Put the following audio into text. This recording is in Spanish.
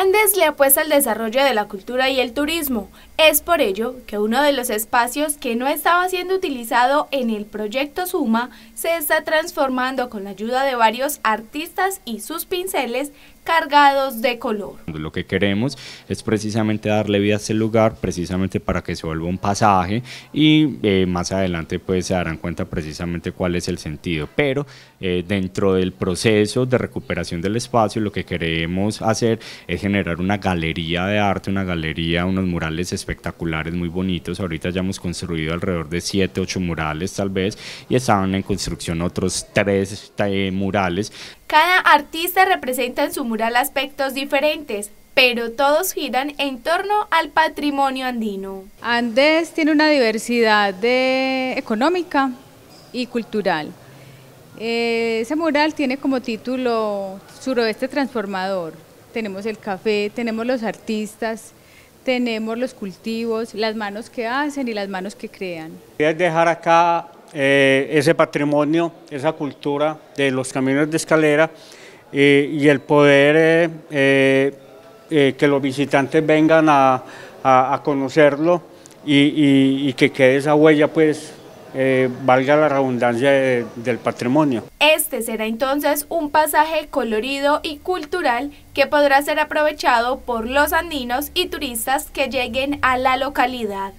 Andes le apuesta al desarrollo de la cultura y el turismo. Es por ello que uno de los espacios que no estaba siendo utilizado en el proyecto Suma se está transformando con la ayuda de varios artistas y sus pinceles cargados de color. Lo que queremos es precisamente darle vida a este lugar, precisamente para que se vuelva un pasaje y eh, más adelante pues se darán cuenta precisamente cuál es el sentido. Pero eh, dentro del proceso de recuperación del espacio lo que queremos hacer es generar una galería de arte, una galería, unos murales espectaculares muy bonitos. Ahorita ya hemos construido alrededor de 7, 8 murales tal vez y estaban en construcción otros 3 eh, murales. Cada artista representa en su mural aspectos diferentes, pero todos giran en torno al patrimonio andino. Andes tiene una diversidad de económica y cultural. Eh, ese mural tiene como título Suroeste Transformador. Tenemos el café, tenemos los artistas, tenemos los cultivos, las manos que hacen y las manos que crean. a dejar acá eh, ese patrimonio, esa cultura de los caminos de escalera y el poder eh, eh, eh, que los visitantes vengan a, conocerlo y, que quede esa huella pues valga la redundancia del patrimonio. Este será entonces un pasaje colorido y cultural que podrá ser aprovechado por los andinos y turistas que lleguen a la localidad.